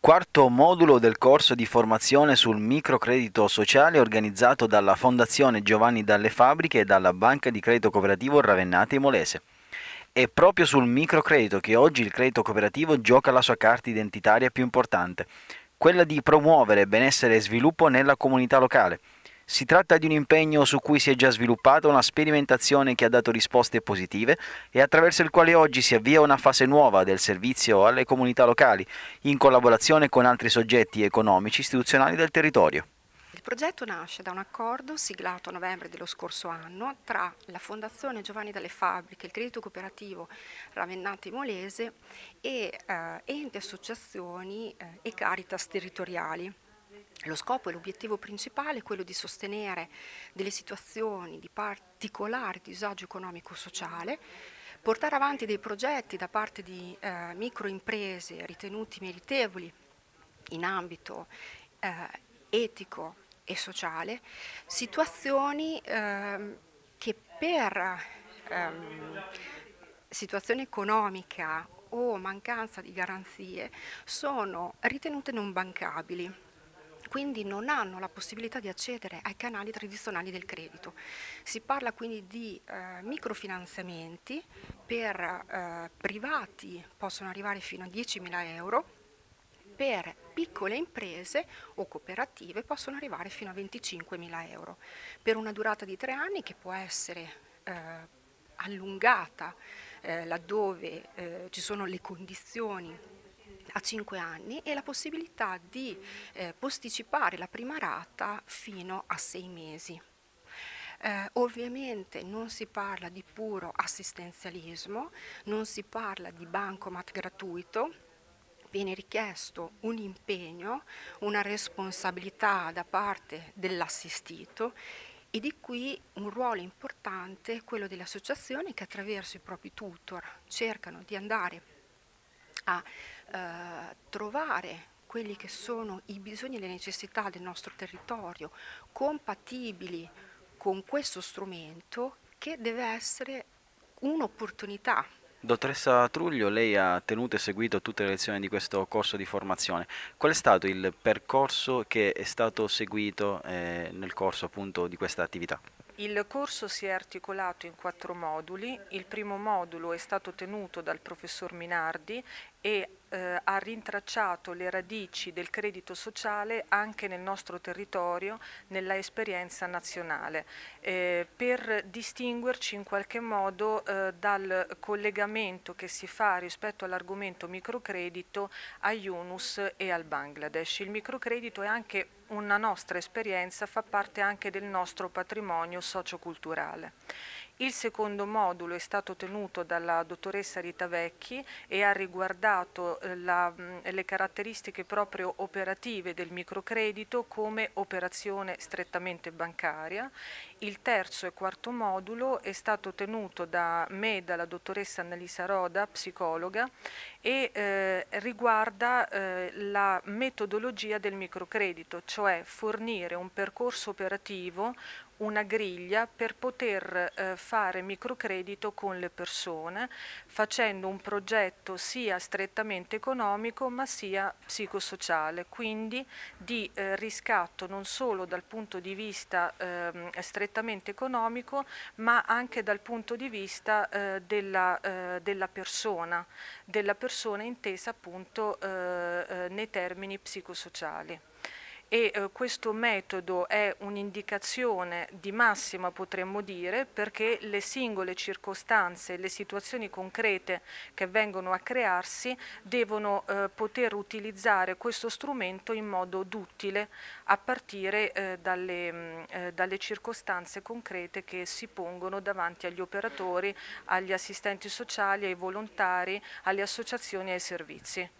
Quarto modulo del corso di formazione sul microcredito sociale organizzato dalla Fondazione Giovanni Dalle Fabbriche e dalla Banca di Credito Cooperativo Ravennate Molese. È proprio sul microcredito che oggi il credito cooperativo gioca la sua carta identitaria più importante, quella di promuovere benessere e sviluppo nella comunità locale, si tratta di un impegno su cui si è già sviluppata una sperimentazione che ha dato risposte positive e attraverso il quale oggi si avvia una fase nuova del servizio alle comunità locali, in collaborazione con altri soggetti economici istituzionali del territorio. Il progetto nasce da un accordo siglato a novembre dello scorso anno tra la Fondazione Giovanni dalle Fabbriche, il Credito Cooperativo Ravennate Molese e eh, enti, associazioni eh, e caritas territoriali. Lo scopo e l'obiettivo principale è quello di sostenere delle situazioni di particolare disagio economico-sociale, portare avanti dei progetti da parte di eh, microimprese ritenuti meritevoli in ambito eh, etico e sociale, situazioni eh, che per ehm, situazione economica o mancanza di garanzie sono ritenute non bancabili quindi non hanno la possibilità di accedere ai canali tradizionali del credito. Si parla quindi di eh, microfinanziamenti per eh, privati possono arrivare fino a 10.000 euro per piccole imprese o cooperative possono arrivare fino a 25.000 euro per una durata di tre anni che può essere eh, allungata eh, laddove eh, ci sono le condizioni a 5 anni e la possibilità di eh, posticipare la prima rata fino a 6 mesi. Eh, ovviamente non si parla di puro assistenzialismo, non si parla di bancomat gratuito, viene richiesto un impegno, una responsabilità da parte dell'assistito e di qui un ruolo importante quello delle associazioni che attraverso i propri tutor cercano di andare a eh, trovare quelli che sono i bisogni e le necessità del nostro territorio compatibili con questo strumento che deve essere un'opportunità Dottoressa Truglio, lei ha tenuto e seguito tutte le lezioni di questo corso di formazione. Qual è stato il percorso che è stato seguito eh, nel corso appunto di questa attività? Il corso si è articolato in quattro moduli, il primo modulo è stato tenuto dal professor Minardi e eh, ha rintracciato le radici del credito sociale anche nel nostro territorio, nella esperienza nazionale, eh, per distinguerci in qualche modo eh, dal collegamento che si fa rispetto all'argomento microcredito a Yunus e al Bangladesh. Il microcredito è anche una nostra esperienza fa parte anche del nostro patrimonio socioculturale. Il secondo modulo è stato tenuto dalla dottoressa Rita Vecchi e ha riguardato eh, la, le caratteristiche proprio operative del microcredito come operazione strettamente bancaria. Il terzo e quarto modulo è stato tenuto da me dalla dottoressa Annalisa Roda, psicologa, e eh, riguarda eh, la metodologia del microcredito, cioè fornire un percorso operativo, una griglia per poter eh, fare microcredito con le persone facendo un progetto sia strettamente economico ma sia psicosociale, quindi di eh, riscatto non solo dal punto di vista eh, strettamente economico ma anche dal punto di vista eh, della, eh, della, persona, della persona intesa appunto eh, nei termini psicosociali e eh, questo metodo è un'indicazione di massima potremmo dire perché le singole circostanze, le situazioni concrete che vengono a crearsi devono eh, poter utilizzare questo strumento in modo duttile a partire eh, dalle, mh, mm, eh, dalle circostanze concrete che si pongono davanti agli operatori, agli assistenti sociali, ai volontari, alle associazioni e ai servizi.